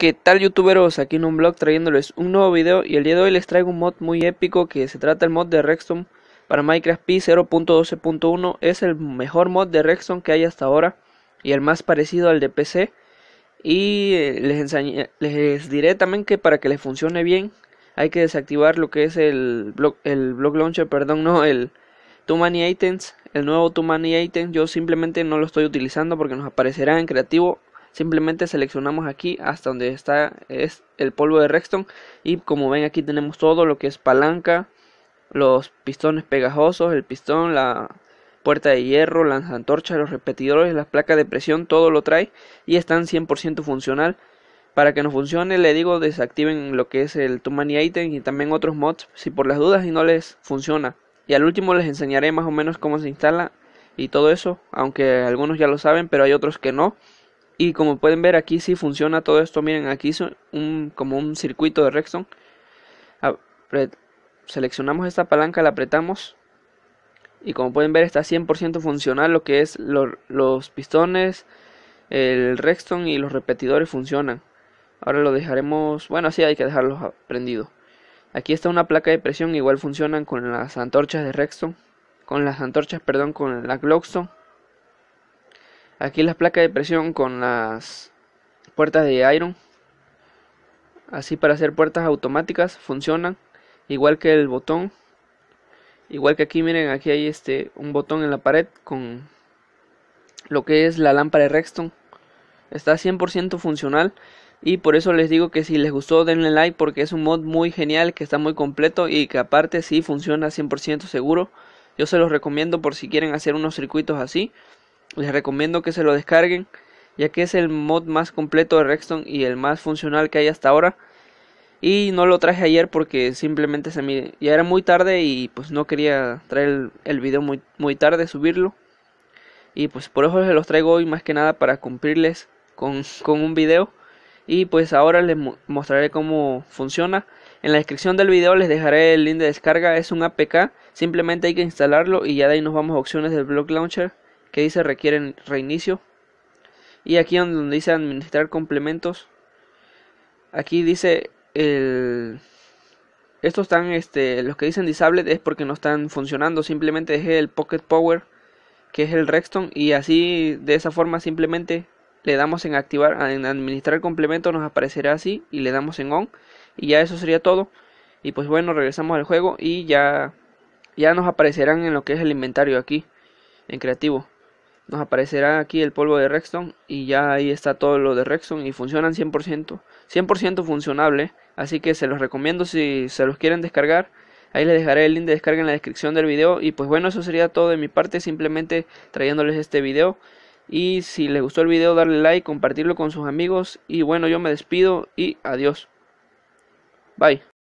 ¿Qué tal youtuberos? Aquí en un blog trayéndoles un nuevo video y el día de hoy les traigo un mod muy épico que se trata el mod de Rexton para Minecraft P 0.12.1 es el mejor mod de Rexton que hay hasta ahora y el más parecido al de PC y eh, les, les diré también que para que les funcione bien hay que desactivar lo que es el blog, el blog launcher, perdón, no, el Too Many Items, el nuevo Too Many Items yo simplemente no lo estoy utilizando porque nos aparecerá en creativo simplemente seleccionamos aquí hasta donde está es el polvo de Rexton y como ven aquí tenemos todo lo que es palanca los pistones pegajosos el pistón la puerta de hierro lanzantorcha, los repetidores las placas de presión todo lo trae y están 100% funcional para que no funcione le digo desactiven lo que es el Many Item y también otros mods si por las dudas y no les funciona y al último les enseñaré más o menos cómo se instala y todo eso aunque algunos ya lo saben pero hay otros que no y como pueden ver aquí sí funciona todo esto. Miren, aquí es un, como un circuito de Redstone. seleccionamos esta palanca, la apretamos. Y como pueden ver está 100% funcional lo que es los pistones, el Redstone y los repetidores funcionan. Ahora lo dejaremos, bueno así hay que dejarlos prendido. Aquí está una placa de presión, igual funcionan con las antorchas de Redstone. Con las antorchas, perdón, con la glockstone. Aquí las placas de presión con las puertas de iron. Así para hacer puertas automáticas funcionan igual que el botón. Igual que aquí miren, aquí hay este un botón en la pared con lo que es la lámpara de Rexton. Está 100% funcional y por eso les digo que si les gustó denle like porque es un mod muy genial, que está muy completo y que aparte sí funciona 100% seguro. Yo se los recomiendo por si quieren hacer unos circuitos así. Les recomiendo que se lo descarguen, ya que es el mod más completo de Rexton y el más funcional que hay hasta ahora. Y no lo traje ayer porque simplemente se me... ya era muy tarde y pues no quería traer el, video muy, muy tarde, subirlo. Y pues por eso se los traigo hoy más que nada para cumplirles con, un video. Y pues ahora les mostraré cómo funciona. En la descripción del video les dejaré el link de descarga, es un APK, simplemente hay que instalarlo y ya de ahí nos vamos a opciones del Block Launcher que dice requieren reinicio. Y aquí donde dice administrar complementos, aquí dice el... Estos están, este, los que dicen disable es porque no están funcionando. Simplemente es el Pocket Power, que es el Rexton, y así de esa forma simplemente le damos en activar, en administrar complemento nos aparecerá así y le damos en on y ya eso sería todo. Y pues bueno, regresamos al juego y ya ya nos aparecerán en lo que es el inventario aquí en creativo nos aparecerá aquí el polvo de Rexton y ya ahí está todo lo de Rexton y funcionan 100%, 100% funcionable, así que se los recomiendo si se los quieren descargar. Ahí les dejaré el link de descarga en la descripción del video y pues bueno, eso sería todo de mi parte, simplemente trayéndoles este video. Y si les gustó el video, darle like, compartirlo con sus amigos y bueno, yo me despido y adiós. Bye.